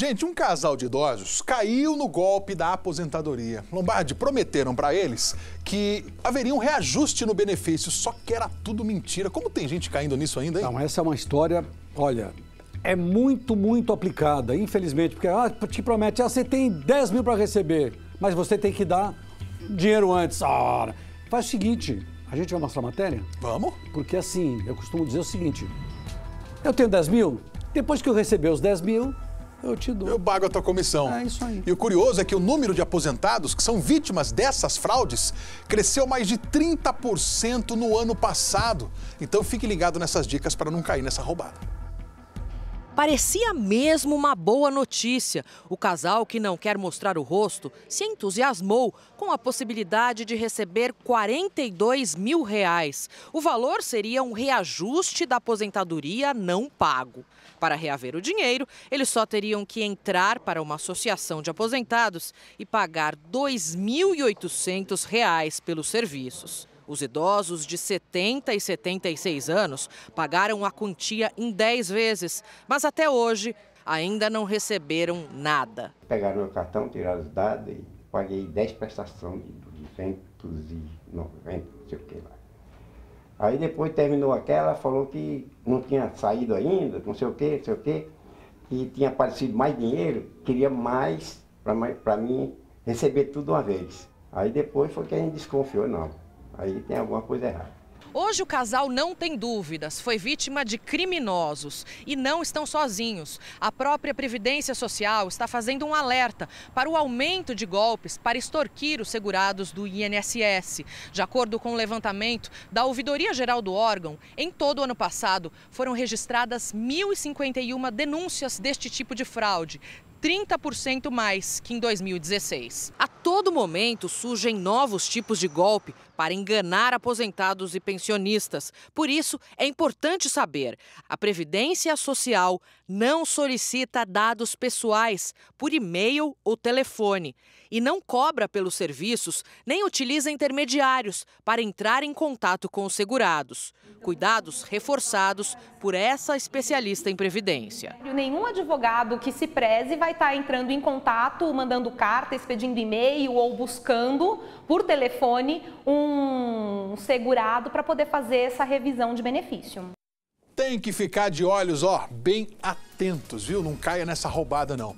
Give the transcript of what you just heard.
Gente, um casal de idosos caiu no golpe da aposentadoria. Lombardi prometeram para eles que haveria um reajuste no benefício, só que era tudo mentira. Como tem gente caindo nisso ainda, hein? Não, essa é uma história, olha, é muito, muito aplicada, infelizmente, porque ah, te promete, ah, você tem 10 mil para receber, mas você tem que dar dinheiro antes. Ah, faz o seguinte, a gente vai mostrar a matéria? Vamos. Porque assim, eu costumo dizer o seguinte, eu tenho 10 mil, depois que eu receber os 10 mil, eu te dou. Eu pago a tua comissão. É isso aí. E o curioso é que o número de aposentados que são vítimas dessas fraudes cresceu mais de 30% no ano passado. Então fique ligado nessas dicas para não cair nessa roubada. Parecia mesmo uma boa notícia. O casal, que não quer mostrar o rosto, se entusiasmou com a possibilidade de receber 42 mil reais. O valor seria um reajuste da aposentadoria não pago. Para reaver o dinheiro, eles só teriam que entrar para uma associação de aposentados e pagar R$ 2.800 pelos serviços. Os idosos de 70 e 76 anos pagaram a quantia em 10 vezes, mas até hoje ainda não receberam nada. Pegaram meu cartão, tiraram os dados e paguei 10 prestações de 290, não sei o que lá. Aí depois terminou aquela, falou que não tinha saído ainda, não sei o que, não sei o que, e tinha aparecido mais dinheiro, queria mais para mim receber tudo uma vez. Aí depois foi que a gente desconfiou, não. Aí tem alguma coisa errada. Hoje o casal não tem dúvidas, foi vítima de criminosos e não estão sozinhos. A própria Previdência Social está fazendo um alerta para o aumento de golpes para extorquir os segurados do INSS. De acordo com o levantamento da Ouvidoria Geral do órgão, em todo o ano passado foram registradas 1.051 denúncias deste tipo de fraude. 30% mais que em 2016. A todo momento surgem novos tipos de golpe para enganar aposentados e pensionistas. Por isso, é importante saber: a Previdência Social não solicita dados pessoais por e-mail ou telefone e não cobra pelos serviços nem utiliza intermediários para entrar em contato com os segurados. Cuidados reforçados por essa especialista em Previdência. Nenhum advogado que se preze vai estar entrando em contato, mandando carta, expedindo e-mail e-mail ou buscando por telefone um segurado para poder fazer essa revisão de benefício. Tem que ficar de olhos, ó, bem atentos, viu? Não caia nessa roubada, não.